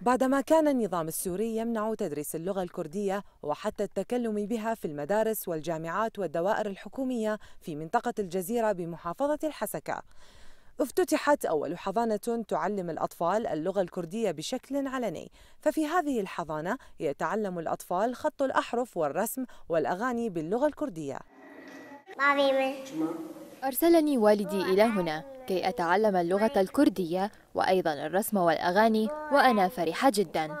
بعدما كان النظام السوري يمنع تدريس اللغة الكردية وحتى التكلم بها في المدارس والجامعات والدوائر الحكومية في منطقة الجزيرة بمحافظة الحسكة افتتحت أول حضانة تعلم الأطفال اللغة الكردية بشكل علني، ففي هذه الحضانة يتعلم الأطفال خط الأحرف والرسم والأغاني باللغة الكردية. أرسلني والدي إلى هنا كي أتعلم اللغة الكردية وأيضا الرسم والأغاني وأنا فرحة جدا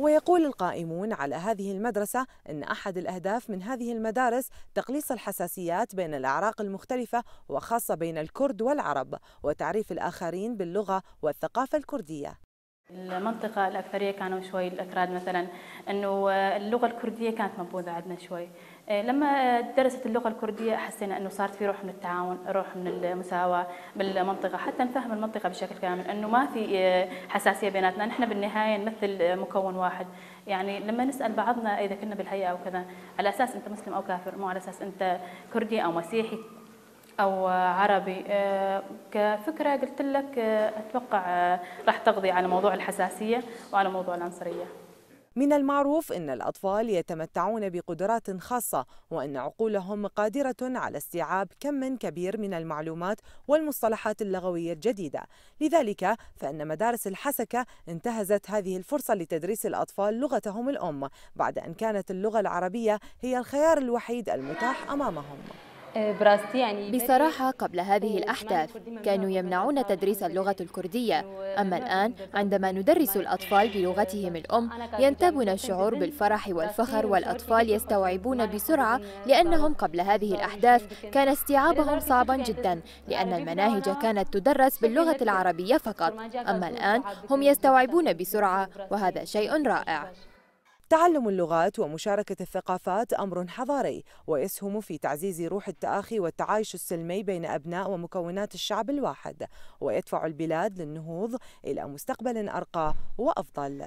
ويقول القائمون على هذه المدرسة أن أحد الأهداف من هذه المدارس تقليص الحساسيات بين الأعراق المختلفة وخاصة بين الكرد والعرب وتعريف الآخرين باللغة والثقافة الكردية المنطقة الأكثرية كانوا شوي الأكراد مثلا أنه اللغة الكردية كانت منبوذة عندنا شوي لما درست اللغة الكردية حسينا أنه صارت في روح من التعاون روح من المساواة بالمنطقة حتى نفهم المنطقة بشكل كامل أنه ما في حساسية بيناتنا نحن بالنهاية نمثل مكون واحد يعني لما نسأل بعضنا إذا كنا بالهيئة أو كذا على أساس أنت مسلم أو كافر مو على أساس أنت كردي أو مسيحي أو عربي آه، كفكرة قلت لك آه، أتوقع آه، راح تقضي على موضوع الحساسية وعلى موضوع العنصرية من المعروف أن الأطفال يتمتعون بقدرات خاصة وأن عقولهم قادرة على استيعاب كم كبير من المعلومات والمصطلحات اللغوية الجديدة لذلك فإن مدارس الحسكة انتهزت هذه الفرصة لتدريس الأطفال لغتهم الأم بعد أن كانت اللغة العربية هي الخيار الوحيد المتاح أمامهم يعني بصراحة قبل هذه الأحداث كانوا يمنعون تدريس اللغة الكردية أما الآن عندما ندرس الأطفال بلغتهم الأم ينتابنا الشعور بالفرح والفخر والأطفال يستوعبون بسرعة لأنهم قبل هذه الأحداث كان استيعابهم صعبا جدا لأن المناهج كانت تدرس باللغة العربية فقط أما الآن هم يستوعبون بسرعة وهذا شيء رائع تعلم اللغات ومشاركة الثقافات أمر حضاري ويسهم في تعزيز روح التآخي والتعايش السلمي بين أبناء ومكونات الشعب الواحد ويدفع البلاد للنهوض إلى مستقبل أرقى وأفضل